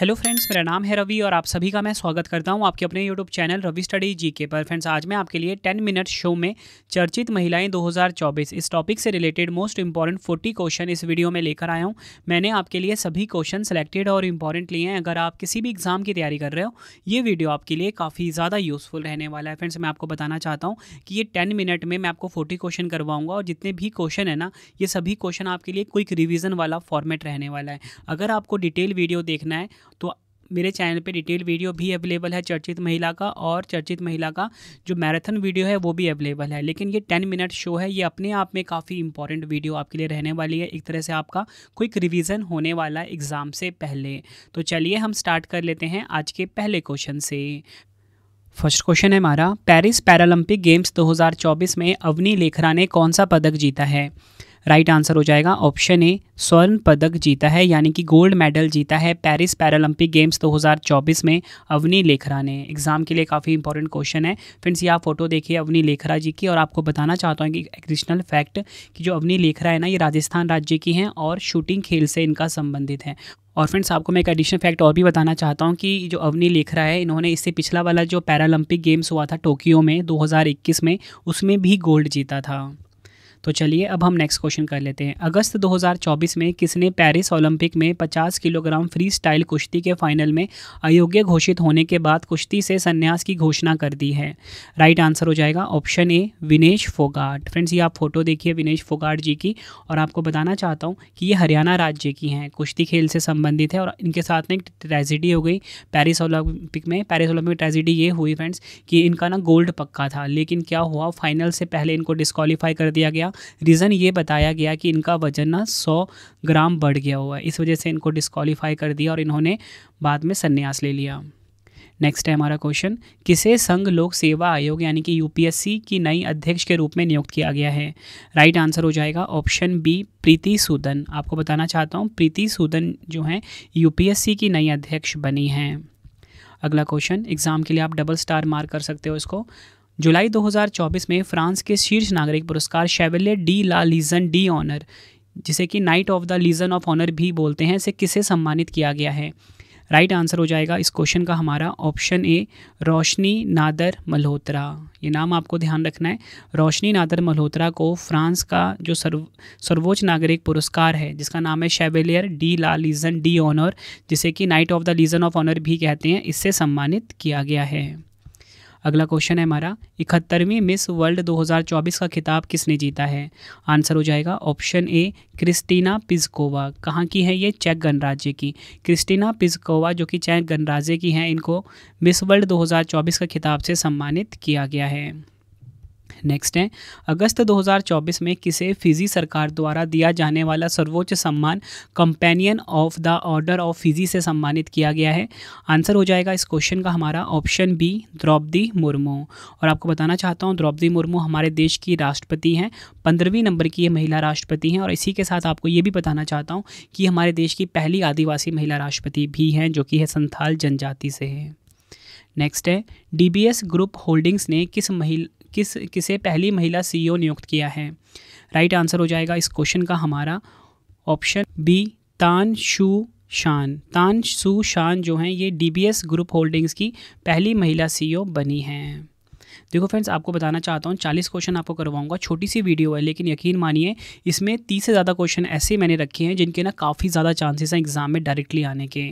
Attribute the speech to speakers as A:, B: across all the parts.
A: hello friends मेरा नाम है रवि और आप सभी का मैं स्वागत करता हूं आपके अपने YouTube channel Ravi study GK पर फ्रेंड्स आज मैं आपके लिए 10 मिनट शो में चर्चित महिलाएं 2024 इस टॉपिक से रिलेटेड मोस्ट इंपॉर्टेंट 40 क्वेश्चन इस वीडियो में लेकर आया हूं मैंने आपके लिए सभी क्वेश्चन सेलेक्टेड और इंपॉर्टेंट लिए हैं अगर आप किसी भी एग्जाम की तैयारी कर रहे हो ये वीडियो आपके लिए काफ़ी ज़्यादा यूज़फुल रहने वाला है फ्रेंड्स मैं आपको बताना चाहता हूँ कि ये टेन मिनट में मैं आपको फोर्टी क्वेश्चन करवाऊँगा और जितने भी क्वेश्चन है ना ये सभी क्वेश्चन आपके लिए क्विक रिविज़न वाला फॉर्मेट रहने वाला है अगर आपको डिटेल वीडियो देखना है तो मेरे चैनल पे डिटेल वीडियो भी अवेलेबल है चर्चित महिला का और चर्चित महिला का जो मैराथन वीडियो है वो भी अवेलेबल है लेकिन ये टेन मिनट शो है ये अपने आप में काफ़ी इंपॉर्टेंट वीडियो आपके लिए रहने वाली है एक तरह से आपका क्विक रिविज़न होने वाला है एग्ज़ाम से पहले तो चलिए हम स्टार्ट कर लेते हैं आज के पहले क्वेश्चन से फर्स्ट क्वेश्चन है हमारा पेरिस पैरालंपिक गेम्स 2024 में अवनी लेखरा ने कौन सा पदक जीता है राइट आंसर हो जाएगा ऑप्शन ए स्वर्ण पदक जीता है यानी कि गोल्ड मेडल जीता है पेरिस पैरालंपिक गेम्स 2024 में अवनी लेखरा ने एग्ज़ाम के लिए काफ़ी इंपॉर्टेंट क्वेश्चन है फ्रेंड्स ये आप फोटो देखिए अवनी लेखरा जी की और आपको बताना चाहता हूँ कि एडिशनल फैक्ट कि जो अवनी लेखरा है ना ये राजस्थान राज्य की हैं और शूटिंग खेल से इनका संबंधित है और फ्रेंड्स आपको मैं एक एडिशनल फैक्ट और भी बताना चाहता हूँ कि जो अवनी लेखरा है इन्होंने इससे पिछला वाला जो पैरालंपिक गेम्स हुआ था टोक्यो में 2021 में उसमें भी गोल्ड जीता था तो चलिए अब हम नेक्स्ट क्वेश्चन कर लेते हैं अगस्त 2024 में किसने पेरिस ओलंपिक में 50 किलोग्राम फ्री स्टाइल कुश्ती के फाइनल में अयोग्य घोषित होने के बाद कुश्ती से संन्यास की घोषणा कर दी है राइट आंसर हो जाएगा option A Vinesh Phogat friends ये आप फोटो देखिए विनेश फोगाट जी की और आपको बताना चाहता हूँ कि ये हरियाणा राज्य की हैं कुश्ती खेल से संबंधित है और इनके साथ में एक ट्रेजिडी हो गई पेरिस ओलंपिक में पेरिस ओलंपिक में ट्रेजिडी ये हुई फ्रेंड्स कि इनका ना गोल्ड पक्का था लेकिन क्या हुआ फाइनल से पहले इनको डिस्कालीफाई कर दिया गया रीज़न ये बताया गया कि इनका वजन ना सौ ग्राम बढ़ गया हुआ है इस वजह से इनको डिस्कालीफाई कर दिया और इन्होंने बाद में संन्यास ले लिया नेक्स्ट है हमारा क्वेश्चन किसे संघ लोक सेवा आयोग यानी कि यूपीएससी की नई अध्यक्ष के रूप में नियुक्त किया गया है राइट आंसर हो जाएगा ऑप्शन बी प्रीति सूदन आपको बताना चाहता हूँ प्रीति सूदन जो हैं यूपीएससी की नई अध्यक्ष बनी हैं अगला क्वेश्चन एग्ज़ाम के लिए आप डबल स्टार मार्क कर सकते हो इसको जुलाई 2024 में फ्रांस के शीर्ष नागरिक पुरस्कार Chevalier de la Legion de Honneur जिसे कि Knight of the Legion of Honour भी बोलते हैं से किसे सम्मानित किया गया है राइट right आंसर हो जाएगा इस क्वेश्चन का हमारा ऑप्शन ए रोशनी नादर मल्होत्रा ये नाम आपको ध्यान रखना है रोशनी नादर मल्होत्रा को फ्रांस का जो सर्व सर्वोच्च नागरिक पुरस्कार है जिसका नाम है Chevalier de la Legion de Honneur जिसे कि Knight of the Legion of Honour भी कहते हैं इससे सम्मानित किया गया है अगला क्वेश्चन है हमारा इकहत्तरवीं मिस वर्ल्ड 2024 का खिताब किसने जीता है आंसर हो जाएगा ऑप्शन ए क्रिस्टीना पिजकोवा कहाँ की है ये चेक गणराज्य की क्रिस्टीना पिजकोवा जो कि चेक गणराज्य की हैं इनको मिस वर्ल्ड 2024 का खिताब से सम्मानित किया गया है नेक्स्ट है अगस्त 2024 में किसे फिजी सरकार द्वारा दिया जाने वाला सर्वोच्च सम्मान Companion of the Order of Fiji से सम्मानित किया गया है आंसर हो जाएगा इस क्वेश्चन का हमारा ऑप्शन बी द्रौपदी मुर्मू और आपको बताना चाहता हूँ द्रौपदी मुर्मू हमारे देश की राष्ट्रपति हैं पंद्रहवीं नंबर की ये महिला राष्ट्रपति हैं और इसी के साथ आपको ये भी बताना चाहता हूँ कि हमारे देश की पहली आदिवासी महिला राष्ट्रपति भी हैं जो कि है संथाल जनजाति से है नेक्स्ट है डीबीएस ग्रुप होल्डिंग्स ने किस महिला किस किसे पहली महिला सीईओ e नियुक्त किया है राइट आंसर हो जाएगा इस क्वेश्चन का हमारा ऑप्शन बी तान शु शान तान शु शान जो हैं ये डीबीएस ग्रुप होल्डिंग्स की पहली महिला सीईओ e बनी हैं देखो फ्रेंड्स आपको बताना चाहता हूँ चालीस क्वेश्चन आपको करवाऊंगा छोटी सी वीडियो है लेकिन यकीन मानिए इसमें तीस से ज़्यादा क्वेश्चन ऐसे मैंने रखे हैं जिनके ना काफ़ी ज़्यादा चांसेस हैं एग्ज़ाम में डायरेक्टली आने के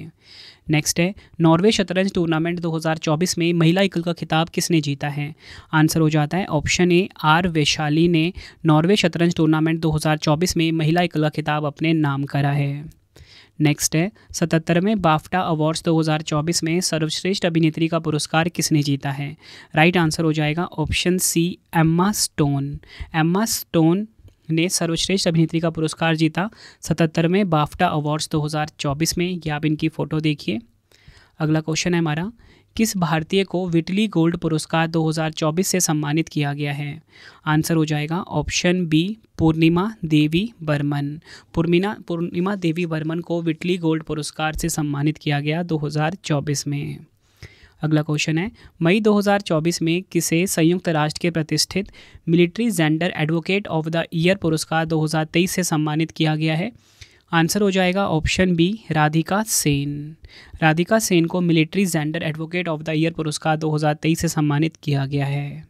A: नेक्स्ट है नॉर्वे शतरंज टूर्नामेंट 2024 में महिला एकल का खिताब किसने जीता है आंसर हो जाता है ऑप्शन ए आर वैशाली ने नॉर्वे शतरंज टूर्नामेंट 2024 में महिला एकल का खिताब अपने नाम करा है नेक्स्ट है सतहत्तरवें बाफ्टा अवार्ड्स 2024 में सर्वश्रेष्ठ अभिनेत्री का पुरस्कार किसने जीता है राइट right आंसर हो जाएगा option C Emma Stone Emma Stone ने सर्वश्रेष्ठ अभिनेत्री का पुरस्कार जीता सतहत्तरवें बाफ्टा अवार्ड्स 2024 में यह आप इनकी फ़ोटो देखिए अगला क्वेश्चन है हमारा किस भारतीय को विटली गोल्ड पुरस्कार 2024 से सम्मानित किया गया है आंसर हो जाएगा ऑप्शन बी पूर्णिमा देवी बर्मन पूर्णिमा पूर्णिमा देवी बर्मन को विटली गोल्ड पुरस्कार से सम्मानित किया गया दो में अगला क्वेश्चन है मई 2024 में किसे संयुक्त राष्ट्र के प्रतिष्ठित Military Gender Advocate of the Year पुरस्कार 2023 से सम्मानित किया गया है आंसर हो जाएगा ऑप्शन बी राधिका सेन राधिका सेन को Military Gender Advocate of the Year पुरस्कार 2023 से सम्मानित किया गया है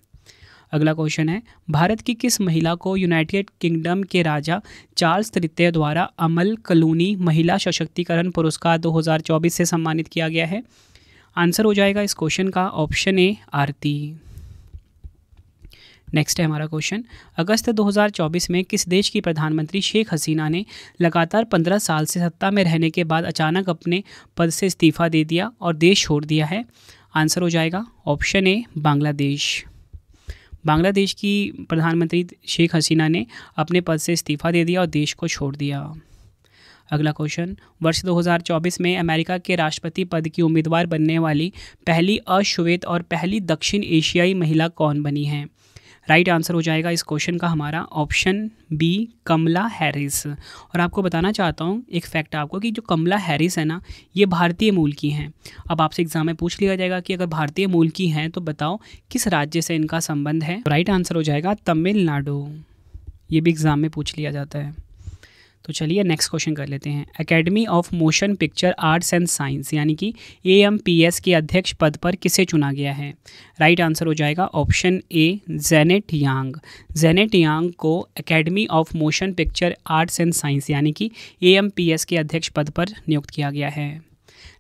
A: अगला क्वेश्चन है भारत की किस महिला को यूनाइटेड किंगडम के राजा चार्ल्स तृतीय द्वारा अमल कलूनी महिला सशक्तिकरण पुरस्कार 2024 से सम्मानित किया गया है आंसर हो जाएगा इस क्वेश्चन का ऑप्शन ए आरती नेक्स्ट है हमारा क्वेश्चन अगस्त 2024 में किस देश की प्रधानमंत्री शेख हसीना ने लगातार 15 साल से सत्ता में रहने के बाद अचानक अपने पद से इस्तीफा दे दिया और देश छोड़ दिया है आंसर हो जाएगा ऑप्शन ए बांग्लादेश बांग्लादेश की प्रधानमंत्री शेख हसीना ने अपने पद से इस्तीफा दे दिया और देश को छोड़ दिया अगला क्वेश्चन वर्ष 2024 में अमेरिका के राष्ट्रपति पद की उम्मीदवार बनने वाली पहली अश्वेत और पहली दक्षिण एशियाई महिला कौन बनी है राइट right आंसर हो जाएगा इस क्वेश्चन का हमारा ऑप्शन बी कमला हैरिस और आपको बताना चाहता हूँ एक फैक्ट आपको कि जो कमला हैरिस है ना ये भारतीय मूल की हैं अब आपसे एग्जाम में पूछ लिया जाएगा कि अगर भारतीय मूल की हैं तो बताओ किस राज्य से इनका संबंध है राइट right आंसर हो जाएगा तमिलनाडु ये भी एग्ज़ाम में पूछ लिया जाता है तो चलिए नेक्स्ट क्वेश्चन कर लेते हैं Academy of Motion Picture Arts and Science यानी कि एएमपीएस के अध्यक्ष पद पर किसे चुना गया है राइट right आंसर हो जाएगा option A Janet Yang Janet Yang को Academy of Motion Picture Arts and Science यानी कि एएमपीएस के अध्यक्ष पद पर नियुक्त किया गया है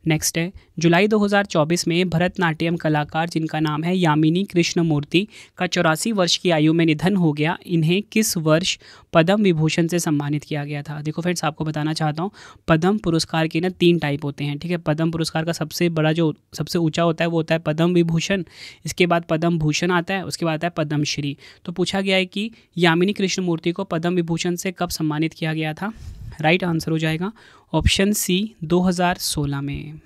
A: नेक्स्ट है जुलाई 2024 में भरतनाट्यम कलाकार जिनका नाम है यामिनी कृष्णमूर्ति का चौरासी वर्ष की आयु में निधन हो गया इन्हें किस वर्ष पद्म विभूषण से सम्मानित किया गया था देखो फ्रेंड्स आपको बताना चाहता हूँ पद्म पुरस्कार के ना तीन टाइप होते हैं ठीक है पद्म पुरस्कार का सबसे बड़ा जो सबसे ऊँचा होता है वो होता है पद्म विभूषण इसके बाद पद्म भूषण आता है उसके बाद आता है पद्मश्री तो पूछा गया है कि यामिनी कृष्णमूर्ति को पद्म विभूषण से कब सम्मानित किया गया था राइट आंसर हो जाएगा ऑप्शन सी 2016 में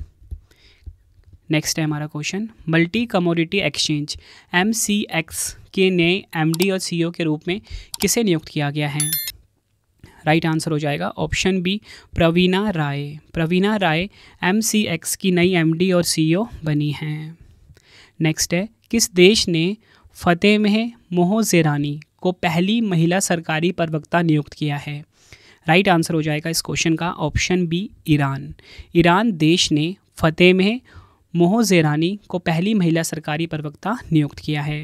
A: नेक्स्ट है हमारा question Multi Commodity Exchange M C X के नए एम डी और सी ओ e के रूप में किसे नियुक्त किया गया है राइट right आंसर हो जाएगा option B Praveena Rai Praveena Rai M C X की नई एम डी और सी ओ e बनी हैं नेक्स्ट है किस देश ने फतेह में मोह जेरानी को पहली महिला सरकारी प्रवक्ता नियुक्त किया है राइट आंसर हो जाएगा इस क्वेश्चन का ऑप्शन बी ईरान ईरान देश ने फतेह में मोह जेरानी को पहली महिला सरकारी प्रवक्ता नियुक्त किया है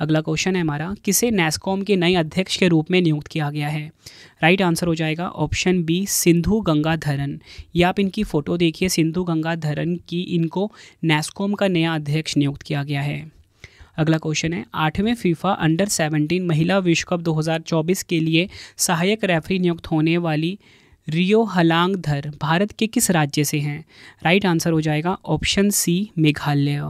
A: अगला क्वेश्चन है हमारा किसे नेस्कॉम के नए अध्यक्ष के रूप में नियुक्त किया गया है राइट आंसर हो जाएगा ऑप्शन बी सिंधु गंगाधरन ये आप इनकी फ़ोटो देखिए सिंधु गंगाधरन की इनको नेस्कॉम का नया अध्यक्ष नियुक्त किया गया है अगला क्वेश्चन है आठवें फीफा अंडर 17 महिला विश्व कप 2024 के लिए सहायक रेफरी नियुक्त होने वाली रियो हलांगधर भारत के किस राज्य से हैं राइट आंसर हो जाएगा ऑप्शन सी मेघालय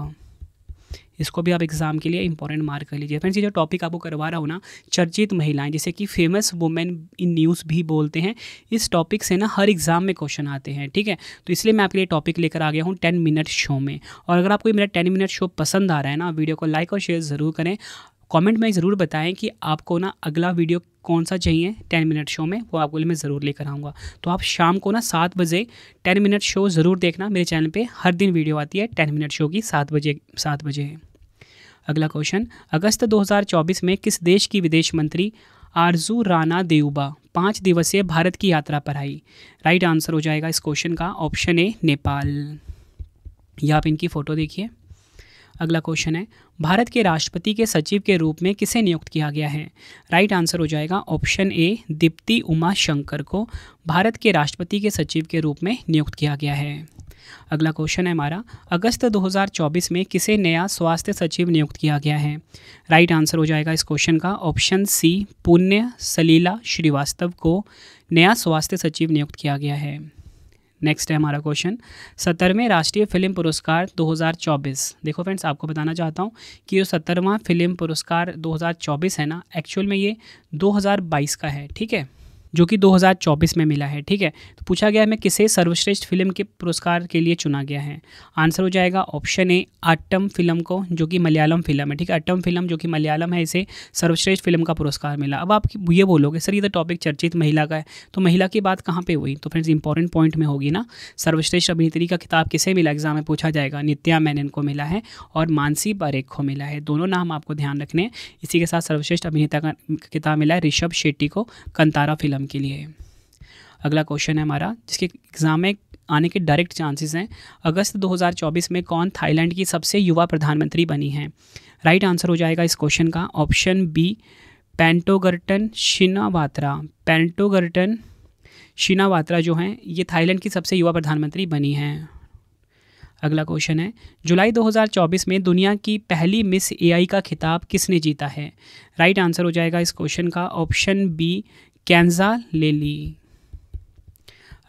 A: इसको भी आप एग्जाम के लिए इंपॉर्टेंट मार्क कर लीजिए फ्रेंड्स ये जो टॉपिक आपको करवा रहा हूँ ना चर्चित महिलाएं जैसे कि फेमस वुमेन इन न्यूज़ भी बोलते हैं इस टॉपिक से ना हर एग्जाम में क्वेश्चन आते हैं ठीक है तो इसलिए मैं आपके लिए टॉपिक लेकर आ गया हूँ टेन मिनट शो में और अगर आपको मेरा टेन मिनट शो पसंद आ रहा है ना वीडियो को लाइक और शेयर ज़रूर करें कमेंट में ज़रूर बताएं कि आपको ना अगला वीडियो कौन सा चाहिए टेन मिनट शो में वो आपको लिए मैं ज़रूर लेकर आऊँगा तो आप शाम को ना सात बजे टेन मिनट शो ज़रूर देखना मेरे चैनल पे हर दिन वीडियो आती है टेन मिनट शो की सात बजे सात बजे है अगला क्वेश्चन अगस्त 2024 में किस देश की विदेश मंत्री आरजू राना देउबा पाँच दिवसीय भारत की यात्रा पर आई राइट आंसर हो जाएगा इस क्वेश्चन का ऑप्शन ए नेपाल या आप इनकी फ़ोटो देखिए अगला क्वेश्चन है भारत के राष्ट्रपति के सचिव के रूप में किसे नियुक्त किया गया है राइट आंसर हो जाएगा ऑप्शन ए दीप्ति उमा शंकर को भारत के राष्ट्रपति के सचिव के रूप में नियुक्त किया गया है अगला क्वेश्चन है हमारा अगस्त 2024 में किसे नया स्वास्थ्य सचिव नियुक्त किया गया है राइट आंसर हो जाएगा इस क्वेश्चन का ऑप्शन सी पुण्य सलीला श्रीवास्तव को नया स्वास्थ्य सचिव नियुक्त किया गया है नेक्स्ट है हमारा क्वेश्चन सत्तरवें राष्ट्रीय फिल्म पुरस्कार 2024 देखो फ्रेंड्स आपको बताना चाहता हूँ कि जो सत्तरवां फिल्म पुरस्कार 2024 है ना एक्चुअल में ये 2022 का है ठीक है जो कि 2024 में मिला है ठीक है तो पूछा गया है मैं किसे सर्वश्रेष्ठ फिल्म के पुरस्कार के लिए चुना गया है आंसर हो जाएगा ऑप्शन ए अट्टम फिल्म को जो कि मलयालम फिल्म है ठीक है अट्टम फिल्म जो कि मलयालम है इसे सर्वश्रेष्ठ फिल्म का पुरस्कार मिला अब आप ये बोलोगे सर ये तो टॉपिक चर्चित महिला का है तो महिला की बात कहाँ पर हुई तो फ्रेंड्स इंपॉर्टेंट पॉइंट में होगी ना सर्वश्रेष्ठ अभिनेत्री का किताब किसे मिला एग्जाम में पूछा जाएगा नित्या मैनन को मिला है और मानसी बारेख को मिला है दोनों नाम आपको ध्यान रखने इसी के साथ सर्वश्रेष्ठ अभिनेता का किताब मिला है ऋषभ शेट्टी को कंतारा फिल्म एग्ज़ाम के लिए अगला क्वेश्चन है हमारा जिसके एग्ज़ाम में आने के डायरेक्ट चांसेस हैं अगस्त 2024 में कौन थाईलैंड की सबसे युवा प्रधानमंत्री बनी है राइट right आंसर हो जाएगा इस क्वेश्चन का ऑप्शन बी पेंटोगर्टन शिनावात्रा पेंटोगर्टन शिनावात्रा जो हैं ये थाईलैंड की सबसे युवा प्रधानमंत्री बनी हैं अगला क्वेश्चन है जुलाई 2024 में दुनिया की पहली मिस एआई का खिताब किसने जीता है राइट right आंसर हो जाएगा इस क्वेश्चन का ऑप्शन बी कैंजा ले ली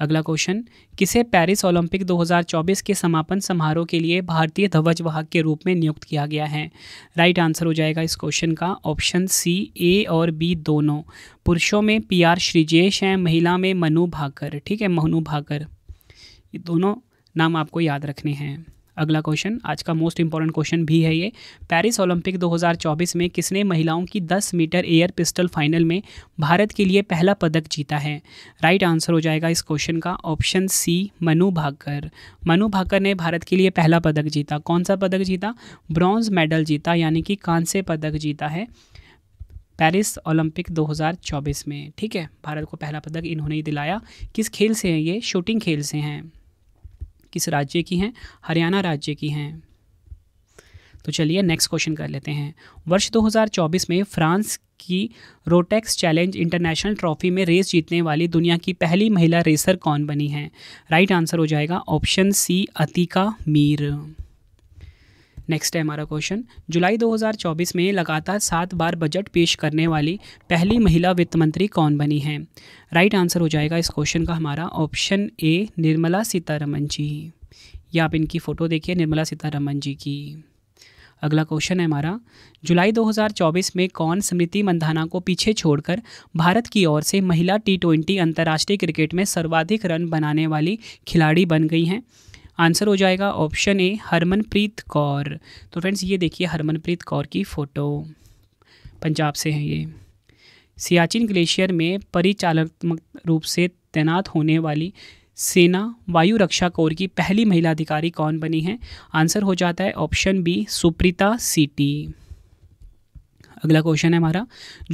A: अगला क्वेश्चन किसे पेरिस ओलंपिक 2024 के समापन समारोह के लिए भारतीय ध्वज वाहक के रूप में नियुक्त किया गया है राइट आंसर हो जाएगा इस क्वेश्चन का ऑप्शन सी ए और बी दोनों पुरुषों में पी आर श्रीजेश हैं महिला में मनु भाकर ठीक है मनु भाकर ये दोनों नाम आपको याद रखने हैं अगला क्वेश्चन आज का मोस्ट इंपॉर्टेंट क्वेश्चन भी है ये पेरिस ओलंपिक 2024 में किसने महिलाओं की 10 मीटर एयर पिस्टल फाइनल में भारत के लिए पहला पदक जीता है राइट आंसर हो जाएगा इस क्वेश्चन का ऑप्शन सी मनु भाकर मनु भाकर ने भारत के लिए पहला पदक जीता कौन सा पदक जीता ब्रॉन्ज मेडल जीता यानी कि से पदक जीता है पेरिस ओलंपिक 2024 में ठीक है भारत को पहला पदक इन्होंने ही दिलाया किस खेल से हैं ये शूटिंग खेल से हैं किस राज्य की हैं हरियाणा राज्य की हैं तो चलिए नेक्स्ट क्वेश्चन कर लेते हैं वर्ष 2024 में फ्रांस की रोटेक्स चैलेंज इंटरनेशनल ट्रॉफी में रेस जीतने वाली दुनिया की पहली महिला रेसर कौन बनी है राइट आंसर हो जाएगा option C Atika Mir next है हमारा क्वेश्चन जुलाई 2024 में लगातार सात बार बजट पेश करने वाली पहली महिला वित्त मंत्री कौन बनी है राइट आंसर हो जाएगा इस क्वेश्चन का हमारा ऑप्शन ए निर्मला सीतारमन जी या आप इनकी फ़ोटो देखिए निर्मला सीतारमन जी की अगला क्वेश्चन है हमारा जुलाई 2024 में कौन स्मृति मंधाना को पीछे छोड़कर भारत की ओर से महिला टी ट्वेंटी अंतर्राष्ट्रीय क्रिकेट में सर्वाधिक रन बनाने वाली खिलाड़ी बन गई हैं आंसर हो जाएगा ऑप्शन ए हरमनप्रीत कौर तो फ्रेंड्स ये देखिए हरमनप्रीत कौर की फ़ोटो पंजाब से हैं ये सियाचिन ग्लेशियर में परिचालनात्मक रूप से तैनात होने वाली सेना वायु रक्षा कोर की पहली महिला अधिकारी कौन बनी है आंसर हो जाता है ऑप्शन बी सुप्रीता सीटी अगला क्वेश्चन है हमारा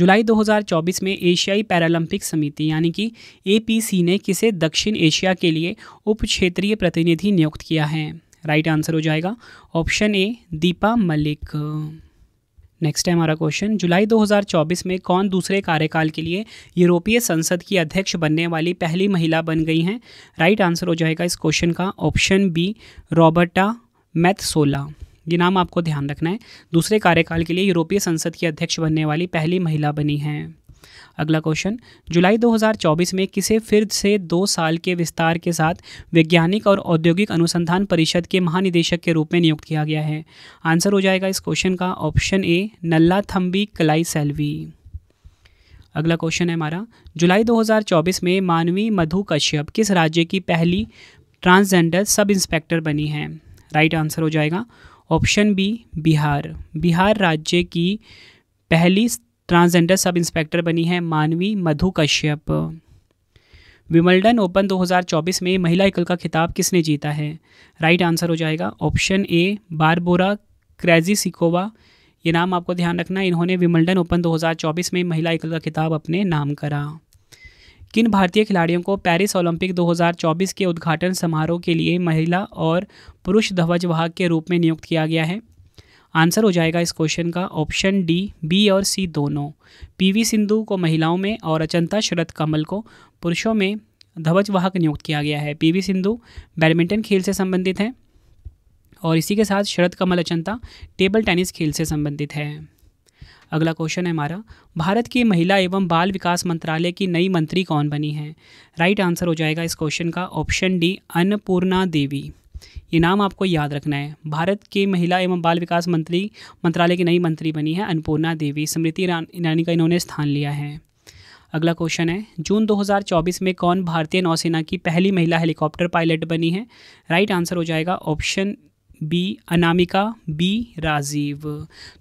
A: जुलाई 2024 में एशियाई पैरालंपिक समिति यानी कि एपीसी ने किसे दक्षिण एशिया के लिए उप क्षेत्रीय प्रतिनिधि नियुक्त किया है राइट आंसर हो जाएगा option A Deepa Malik next है हमारा क्वेश्चन जुलाई 2024 में कौन दूसरे कार्यकाल के लिए यूरोपीय संसद की अध्यक्ष बनने वाली पहली महिला बन गई हैं राइट आंसर हो जाएगा इस क्वेश्चन का ऑप्शन बी रॉबर्टा मैथसोला ये नाम आपको ध्यान रखना है दूसरे कार्यकाल के लिए यूरोपीय संसद की अध्यक्ष बनने वाली पहली महिला बनी हैं अगला क्वेश्चन जुलाई 2024 में किसे फिर से दो साल के विस्तार के साथ वैज्ञानिक और औद्योगिक अनुसंधान परिषद के महानिदेशक के रूप में नियुक्त किया गया है आंसर हो जाएगा इस क्वेश्चन का ऑप्शन ए नल्ला थम्बी कलाई सेल्वी अगला क्वेश्चन है हमारा जुलाई 2024 में मानवी मधु कश्यप किस राज्य की पहली ट्रांसजेंडर सब इंस्पेक्टर बनी है राइट आंसर हो जाएगा ऑप्शन बी बिहार बिहार राज्य की पहली ट्रांसजेंडर सब इंस्पेक्टर बनी है मानवी मधु कश्यप विमल्डन ओपन 2024 में महिला एकल का खिताब किसने जीता है राइट आंसर हो जाएगा option A Barbora Krejcikova ये नाम आपको ध्यान रखना इन्होंने विमल्डन ओपन 2024 में महिला एकल का खिताब अपने नाम करा किन भारतीय खिलाड़ियों को पेरिस ओलंपिक 2024 के उद्घाटन समारोह के लिए महिला और पुरुष ध्वजवाहक के रूप में नियुक्त किया गया है आंसर हो जाएगा इस क्वेश्चन का ऑप्शन डी बी और सी दोनों पीवी सिंधु को महिलाओं में और अचंता शरद कमल को पुरुषों में ध्वजवाहक नियुक्त किया गया है पीवी सिंधु बैडमिंटन खेल से संबंधित हैं और इसी के साथ शरद कमल अचंता टेबल टेनिस खेल से संबंधित है अगला क्वेश्चन है हमारा भारत की महिला एवं बाल विकास मंत्रालय की नई मंत्री कौन बनी है राइट आंसर हो जाएगा इस क्वेश्चन का ऑप्शन डी अन्नपूर्णा देवी ये नाम आपको याद रखना है भारत की महिला एवं बाल विकास मंत्री मंत्रालय की नई मंत्री बनी है अन्नपूर्णा देवी स्मृति ईरानी का इन्होंने स्थान लिया है अगला क्वेश्चन है जून 2024 में कौन भारतीय नौसेना की पहली महिला हेलीकॉप्टर पायलट बनी है राइट आंसर हो जाएगा option B Anamika B Rajeev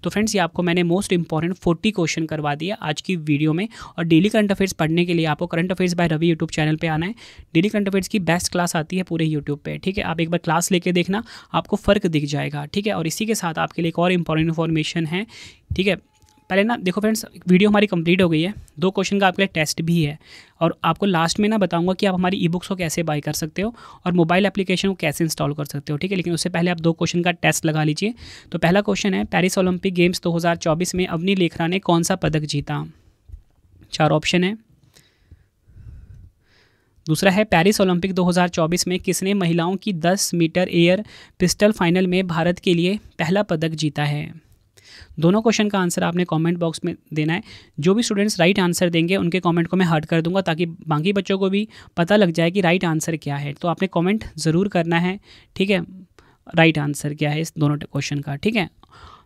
A: तो फ्रेंड्स ये आपको मैंने मोस्ट इंपॉर्टेंट फोर्टी क्वेश्चन करवा दिया आज की वीडियो में और डेली करंट अफेयर्स पढ़ने के लिए आपको current affairs by Ravi YouTube channel पे आना है डेली करंट अफेयर्स की बेस्ट क्लास आती है पूरे यूट्यूब पे ठीक है आप एक बार क्लास लेके देखना आपको फ़र्क दिख जाएगा ठीक है और इसी के साथ आपके लिए एक और इम्पॉर्टेंट इन्फॉर्मेशन है ठीक है पहले ना देखो फ्रेंड्स वीडियो हमारी कंप्लीट हो गई है दो क्वेश्चन का आपके लिए टेस्ट भी है और आपको लास्ट में ना बताऊंगा कि आप हमारी ई बुक्स को कैसे बाय कर सकते हो और मोबाइल एप्लीकेशन को कैसे इंस्टॉल कर सकते हो ठीक है लेकिन उससे पहले आप दो क्वेश्चन का टेस्ट लगा लीजिए तो पहला क्वेश्चन है पैरिस ओलंपिक गेम्स दो में अवनी लेखरा ने कौन सा पदक जीता चार ऑप्शन है दूसरा है पेरिस ओलंपिक 2024 में किसने महिलाओं की 10 मीटर एयर पिस्टल फाइनल में भारत के लिए पहला पदक जीता है दोनों क्वेश्चन का आंसर आपने कमेंट बॉक्स में देना है जो भी स्टूडेंट्स राइट आंसर देंगे उनके कमेंट को मैं हर्ट कर दूंगा ताकि बाकी बच्चों को भी पता लग जाए कि राइट आंसर क्या है तो आपने कमेंट ज़रूर करना है ठीक है राइट आंसर क्या है इस दोनों क्वेश्चन का ठीक है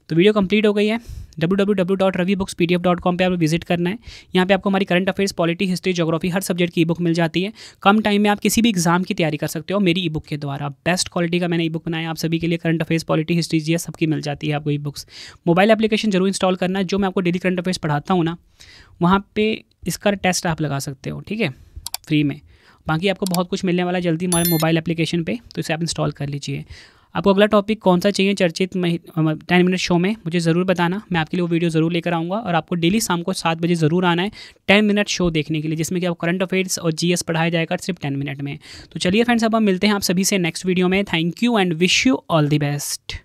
A: तो वीडियो कंप्लीट हो गई है W W W dot Ravi books P D F dot com पर आप विजिट करना है यहाँ पे आपको हमारी current affairs polity history geography हर सब्जेक्ट की ई बुक मिल जाती है कम टाइम में आप किसी भी एग्जाम की तैयारी कर सकते हो मेरी ई बुक के द्वारा बेस्ट क्वालिटी का मैंने ई बुक बनाया आप सभी के लिए करंट अफेयर्स पॉलिटी हिस्ट्री जी सबकी मिल जाती है आपको ई बुक्स मोबाइल एप्लीकेशन जरूर इंस्टॉल करना जो मैं आपको डेली करंट अफेयर्स पढ़ाता हूँ ना वहाँ पर इसका टेस्ट आप लगा सकते हो ठीक है फ्री में बाकी आपको बहुत कुछ मिलने वाला है जल्दी हमारे मोबाइल एप्लीकेशन पर तो इसे आप इंस्टॉल कर लीजिए आपको अगला टॉपिक कौन सा चाहिए चर्चित टेन मिनट शो में मुझे ज़रूर बताना मैं आपके लिए वो वीडियो ज़रूर लेकर आऊँगा और आपको डेली शाम को सात बजे ज़रूर आना है टेन मिनट शो देखने के लिए जिसमें कि आपको करंट अफेयर्स और जीएस पढ़ाया जाएगा सिर्फ टेन मिनट में तो चलिए फ्रेंड्स अब हम मिलते हैं आप सभी से नेक्स्ट वीडियो में thank you and wish you all the best